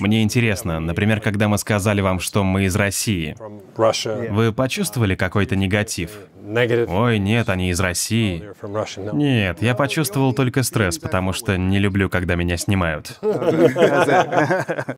Мне интересно, например, когда мы сказали вам, что мы из России, вы почувствовали какой-то негатив? Ой, нет, они из России. Oh, нет, я почувствовал только стресс, потому что не люблю, когда меня снимают.